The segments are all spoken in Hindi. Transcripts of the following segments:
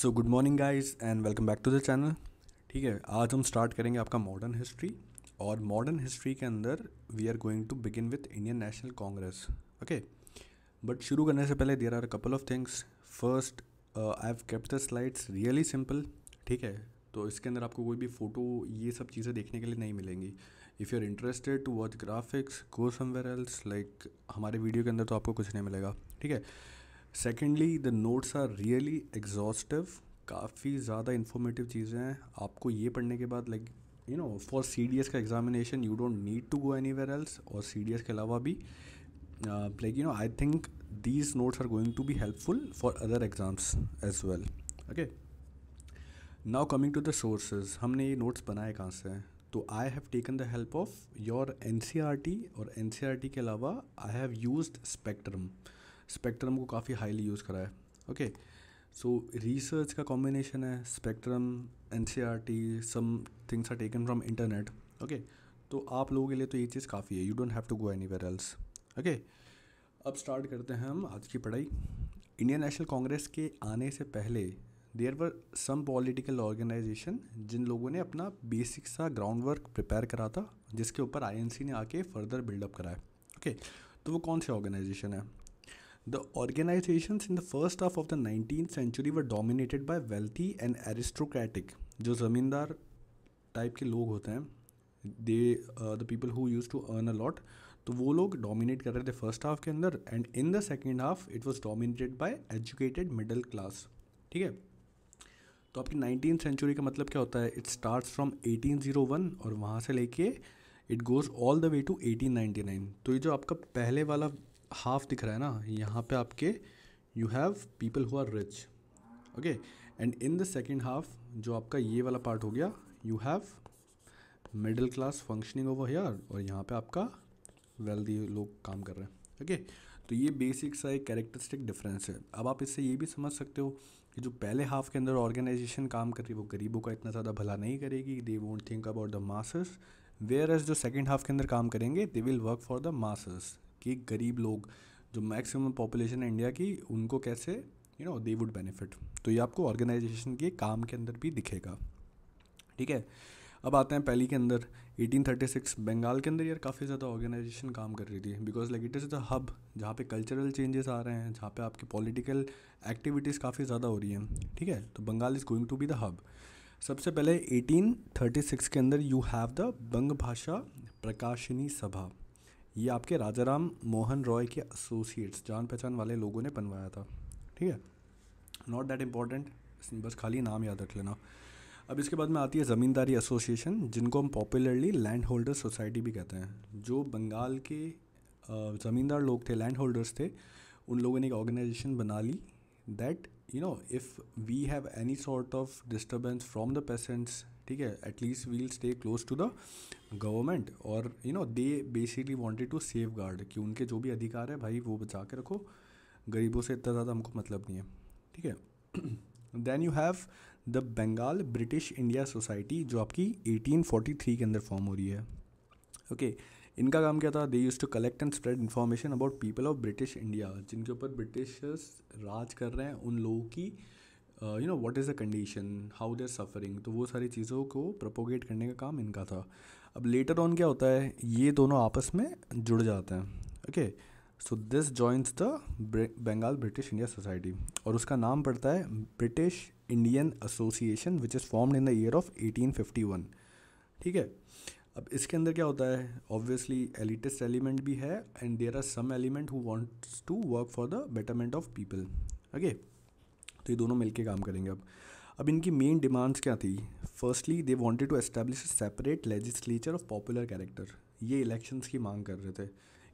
So good morning guys and welcome back to the channel ठीक है आज हम स्टार्ट करेंगे आपका मॉडर्न हिस्ट्री और मॉडर्न हिस्ट्री के अंदर we are going to begin with Indian national Congress okay but शुरू करने से पहले there are couple of things first I have kept the slides really simple ठीक है तो इसके अंदर आपको कोई भी फ़ोटो ये सब चीज़ें देखने के लिए नहीं मिलेंगी if you are interested to watch graphics go somewhere else like हमारे वीडियो के अंदर तो आपको कुछ नहीं मिलेगा ठीक है secondly the notes are really exhaustive काफ़ी ज़्यादा इन्फॉर्मेटिव चीज़ें हैं आपको ये पढ़ने के बाद like you know for C D S का examination you don't need to go anywhere else और सी डी एस के अलावा भी like you know I think these notes are going to be helpful for other exams as well okay now coming to the sources हमने ये नोट्स बनाए कहाँ से हैं तो I have taken the help of your N C R T और एन सी आर टी के अलावा I have use spectrum spectrum को काफ़ी हाईली यूज़ करा है ओके सो रिसर्च का कॉम्बिनेशन है spectrum N C R T some things are taken from internet okay तो आप लोगों के लिए तो ये चीज़ काफ़ी है you don't have to go anywhere else okay अब स्टार्ट करते हैं हम आज की पढ़ाई इंडियन नेशनल कांग्रेस के आने से पहले there were some political organisation जिन लोगों ने अपना बेसिक सा ग्राउंड वर्क प्रिपेयर करा था जिसके ऊपर आईएनसी ने आके फर्दर बिल्डअप कराया ओके okay, तो वो कौन से ऑर्गेनाइजेशन है The organizations in the first half of the 19th century were dominated by wealthy and aristocratic जो ज़मींदार टाइप के लोग होते हैं they the people who use to earn a lot तो वो लोग डोमिनेट कर रहे थे फर्स्ट हाफ के अंदर and in the second half it was dominated by educated middle class ठीक है तो आपकी नाइनटीन सेंचुरी का मतलब क्या होता है इट स्टार्ट्स फ्रॉम वन और वहाँ से लेके it goes all the way to eighteen ninety nine तो ये जो आपका पहले वाला हाफ दिख रहा है ना यहाँ पे आपके you have people who are rich okay and in the second half जो आपका ये वाला पार्ट हो गया you have middle class functioning over here और यहाँ पे आपका वेल्दी लोग काम कर रहे हैं ओके okay? तो ये बेसिक सा एक कैरेक्टरिस्टिक डिफरेंस है अब आप इससे ये भी समझ सकते हो कि जो पहले हाफ के अंदर ऑर्गेनाइजेशन काम कर रही है वो गरीबों का इतना ज़्यादा भला नहीं करेगी they won't think about the masses whereas जो सेकेंड हाफ के अंदर काम करेंगे they will work for the masses कि गरीब लोग जो मैक्सिमम पॉपुलेशन है इंडिया की उनको कैसे you know they would benefit तो ये आपको ऑर्गेनाइजेशन के काम के अंदर भी दिखेगा ठीक है अब आते हैं पहली के अंदर 1836 बंगाल के अंदर यार काफ़ी ज़्यादा ऑर्गेनाइजेशन काम कर रही थी because like it is the hub जहाँ पे कल्चरल चेंजेस आ रहे हैं जहाँ पे आपकी पॉलिटिकल एक्टिविटीज़ काफ़ी ज़्यादा हो रही हैं ठीक है तो Bengal is going to be the hub सबसे पहले 1836 के अंदर यू हैव द बंग भाषा प्रकाशनी सभा ये आपके राजा राम मोहन रॉय के एसोसिएट्स जान पहचान वाले लोगों ने बनवाया था ठीक है नॉट दैट इम्पॉर्टेंट बस खाली नाम याद रख लेना अब इसके बाद में आती है ज़मींदारी एसोसिएशन जिनको हम पॉपुलरली लैंड होल्डर सोसाइटी भी कहते हैं जो बंगाल के ज़मींदार लोग थे लैंड होल्डर्स थे उन लोगों ने एक ऑर्गेनाइजेशन बना ली that you know if we have any sort of disturbance from the peasants ठीक है at least we'll stay close to the government और you know they basically wanted to safeguard कि उनके जो भी अधिकार है भाई वो बचा के रखो गरीबों से इतना ज़्यादा हमको मतलब नहीं है ठीक है then you have the Bengal British India society जो आपकी 1843 के अंदर फॉर्म हो रही है ओके okay, इनका काम क्या था they use to collect and spread information about people of British India जिनके ऊपर ब्रिटिशर्स राज कर रहे हैं उन लोगों की you know what is the condition how they're suffering तो वो सारी चीज़ों को प्रपोगेट करने का काम इनका था अब लेटर ऑन क्या होता है ये दोनों आपस में जुड़ जाते हैं okay so this joins the Bengal British India society और उसका नाम पड़ता है British Indian association which is formed in the year of 1851 ठीक है अब इसके अंदर क्या होता है ऑब्वियसली एलिटेस्ट एलिमेंट भी है and there are some element who wants to work for the betterment of people okay तो ये दोनों मिलके काम करेंगे अब अब इनकी मेन डिमांड्स क्या थी firstly they wanted to establish separate legislature of popular character ये इलेक्शंस की मांग कर रहे थे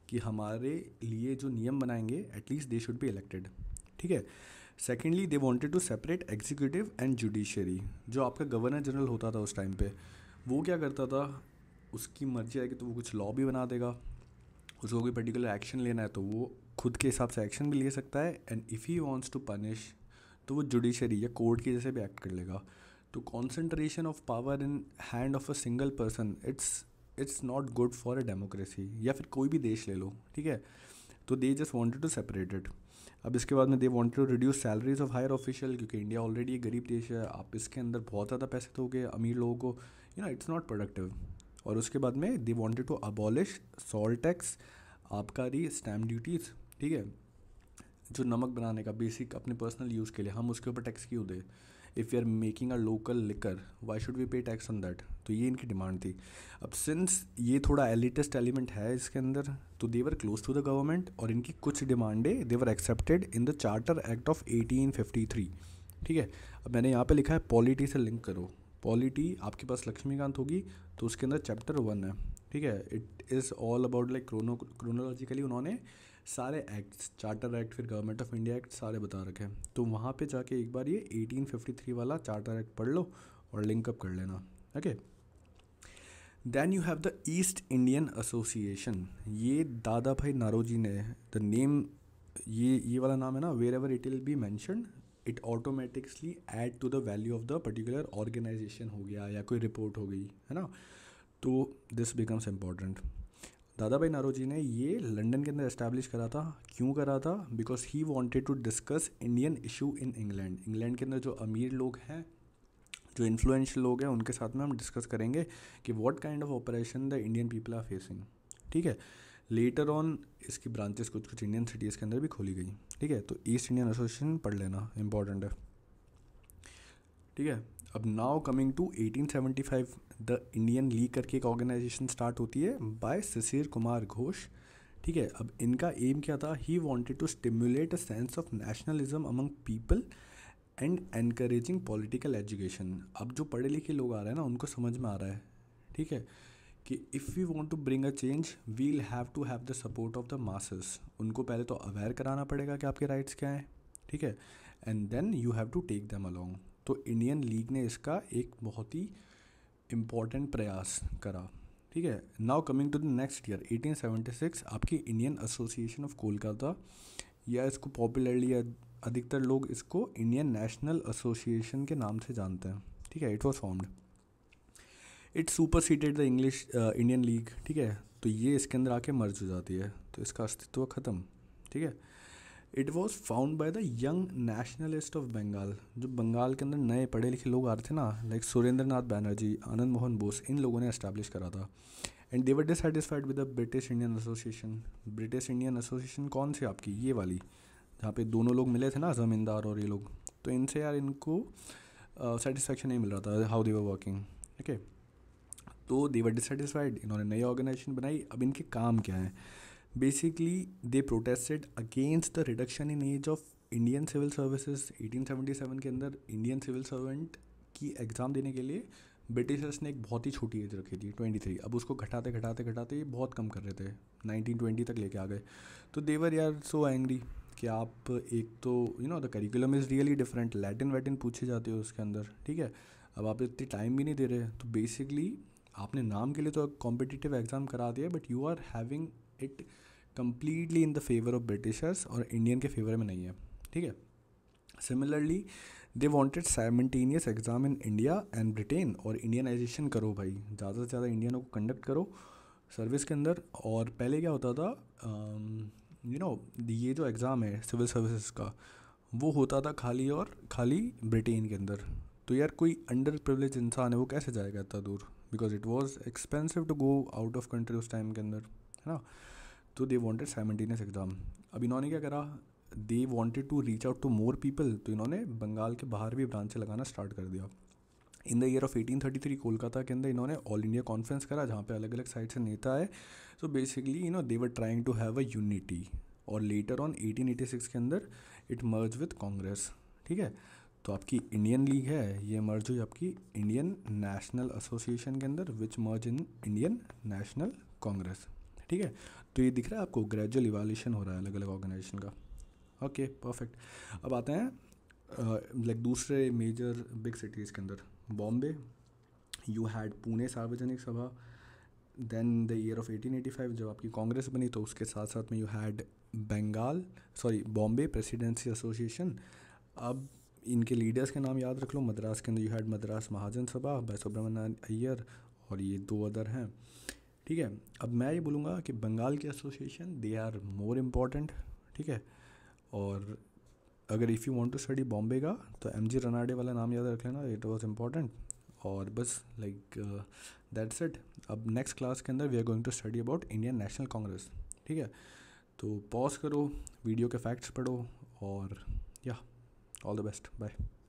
कि हमारे लिए जो नियम बनाएंगे at least they should be elected ठीक है secondly they wanted to separate executive and judiciary जो आपका गवर्नर जनरल होता था उस टाइम पे वो क्या करता था उसकी मर्जी आएगी तो वो कुछ लॉ भी बना देगा उसको कोई पर्टिकुलर एक्शन लेना है तो वो खुद के हिसाब से एक्शन भी ले सकता है and if he wants to punish तो वो जुडिशरी या कोर्ट की जैसे भी एक्ट कर लेगा तो concentration of power in hand of a single person it's it's not good for a democracy या फिर कोई भी देश ले लो ठीक है तो they just wanted to separate it अब इसके बाद में they want to reduce salaries of higher official क्योंकि इंडिया ऑलरेडी गरीब देश है आप इसके अंदर बहुत ज़्यादा पैसे दोगे अमीर लोगों को you know it's not productive और उसके बाद में they wanted to abolish salt tax आबकारी स्टैम्प ड्यूटीज़ ठीक है जो नमक बनाने का बेसिक अपने पर्सनल यूज़ के लिए हम उसके ऊपर टैक्स क्यों दें if you are making a local liquor why should we pay tax on that तो ये इनकी डिमांड थी अब सिंस ये थोड़ा एलिटेस्ट एलिमेंट है इसके अंदर तो they were close to the government और इनकी कुछ डिमांडें they were accepted in the charter act of eighteen fifty three ठीक है अब मैंने यहाँ पे लिखा है पॉलिटी से लिंक करो पॉलिटी आपके पास लक्ष्मीकांत होगी तो उसके अंदर चैप्टर वन है ठीक है it is all about like chrono chronologically उन्होंने सारे एक्ट्स चार्टर एक्ट फिर गवर्नमेंट ऑफ इंडिया एक्ट सारे बता रखे हैं तो वहाँ पे जाके एक बार ये 1853 वाला चार्टर एक्ट पढ़ लो और लिंकअप कर लेना okay then you have the East Indian association ये दादा भाई नारोजी ने द नेम ये ये वाला नाम है ना wherever it will be mention it automatically add to the value of the particular organization हो गया या कोई रिपोर्ट हो गई है ना तो दिस बिकम्स इम्पॉर्टेंट दादा भाई नारोजी ने ये लंदन के अंदर इस्टेब्लिश करा था क्यों करा था because he wanted to discuss Indian issue in England England के अंदर जो अमीर लोग हैं जो इन्फ्लुएंशियल लोग हैं उनके साथ में हम डिस्कस करेंगे कि what kind of operation the Indian people are facing ठीक है लेटर ऑन इसकी ब्रांचेस कुछ कुछ इंडियन सिटीज़ के अंदर भी खोली गई ठीक है तो ईस्ट इंडियन एसोसिएशन पढ़ लेना इंपॉर्टेंट है ठीक है अब now coming to 1875 the Indian league करके एक ऑर्गेनाइजेशन स्टार्ट होती है बाय शिशिर कुमार घोष ठीक है अब इनका एम क्या था he wanted to stimulate a sense of nationalism among people and encouraging political education अब जो पढ़े लिखे लोग आ रहे हैं ना उनको समझ में आ रहा है ठीक है कि if you want to bring a change we'll have to have the support of the masses उनको पहले तो अवेयर कराना पड़ेगा कि आपके राइट्स क्या हैं ठीक है and then you have to take them along तो इंडियन लीग ने इसका एक बहुत ही इम्पॉर्टेंट प्रयास करा ठीक है now coming to the next year 1876 आपकी इंडियन एसोसिएशन ऑफ कोलकाता या इसको पॉपुलरली अधिकतर लोग इसको इंडियन नेशनल एसोसिएशन के नाम से जानते हैं ठीक है it was formed it superseded the English Indian league ठीक है तो ये इसके अंदर आके मर्ज हो जाती है तो इसका अस्तित्व ख़त्म ठीक है it was found by the young nationalist of Bengal जो बंगाल के अंदर नए पढ़े लिखे लोग आ रहे थे ना लाइक सुरेंद्र नाथ बैनर्जी आनंद मोहन बोस इन लोगों ने इस्टेब्लिश करा था and they were dissatisfied with the British Indian association British Indian association कौन सी आपकी ये वाली जहाँ पे दोनों लोग मिले थे ना ज़मींदार और ये लोग तो इनसे यार इनको सेटिस्फैक्शन uh, नहीं मिल रहा था हाउ देवर वर्किंग ओके तो देवर डिसटिस्फाइड इन्होंने नई ऑर्गेनाइजेशन बनाई अब इनके काम क्या हैं basically they protested against the reduction in age of Indian civil services 1877 के अंदर इंडियन सिविल सर्वेंट की एग्ज़ाम देने के लिए ब्रिटिशर्स ने एक बहुत ही छोटी एज रखी थी 23 अब उसको घटाते घटाते घटाते ये बहुत कम कर रहे थे 1920 तक लेके आ गए तो देवर यार सो एंग्री कि आप एक तो you know the curriculum is really different Latin वैटिन पूछे जाते हो उसके अंदर ठीक है अब आप इतनी टाइम भी नहीं दे रहे तो बेसिकली आपने नाम के लिए तो कॉम्पिटिटिव एग्ज़ाम करा दिया but you are having it completely in the favour of Britishers और इंडियन के फेवर में नहीं है ठीक है similarly they wanted simultaneous exam in India and Britain और इंडियनाइजेशन करो भाई ज़्यादा से ज़्यादा इंडियन को कंडक्ट करो सर्विस के अंदर और पहले क्या होता था यू um, नो ये जो एग्ज़ाम है सिविल सर्विसेज का वो होता था खाली और खाली ब्रिटेन के अंदर तो यार कोई अंडर प्रिवलेज इंसान है वो कैसे जाएगा इतना दूर because it was expensive to go out of country उस टाइम के अंदर है ना तो दे वॉन्टेड साइमल्टेनियस एग्ज़ाम अब इन्होंने क्या करा they wanted to reach out to more people तो इन्होंने बंगाल के बाहर भी ब्रांचें लगाना स्टार्ट कर दिया in the year of eighteen thirty three Kolkata के अंदर इन्होंने ऑल इंडिया कॉन्फ्रेंस करा जहाँ पे अलग अलग साइड से नेता है so basically you know they were trying to have a unity और later on eighteen eighty six के अंदर इट मर्ज विथ कांग्रेस ठीक है तो आपकी इंडियन लीग है ये मर्ज हुई आपकी इंडियन नेशनल एसोसिएशन के अंदर which merge in Indian national congress ठीक है तो ये दिख रहा है आपको ग्रेजुअल इवाल्यूशन हो रहा है अलग अलग ऑर्गेनाइजेशन का ओके परफेक्ट अब आते हैं लाइक दूसरे मेजर बिग सिटीज़ के अंदर बॉम्बे यू हैड पुणे सार्वजनिक सभा देन द ईयर ऑफ 1885 जब आपकी कांग्रेस बनी तो उसके साथ साथ में you had Bengal sorry Bombay presidency association अब इनके लीडर्स के नाम याद रख लो मद्रास के अंदर यू हैड मद्रास महाजन सभा भाई सुब्रमण्यन अय्यर और ये दो अदर हैं ठीक है अब मैं ये बोलूँगा कि बंगाल के association they are more important ठीक है और अगर if you want to study Bombay का तो एम जी रनाडे वाला नाम याद रख लेना इट वॉज इम्पॉर्टेंट और बस लाइक दैट्स इट अब नेक्स्ट क्लास के अंदर we are going to study about Indian national congress ठीक है तो पॉज करो वीडियो के फैक्ट्स पढ़ो और या ऑल द बेस्ट बाय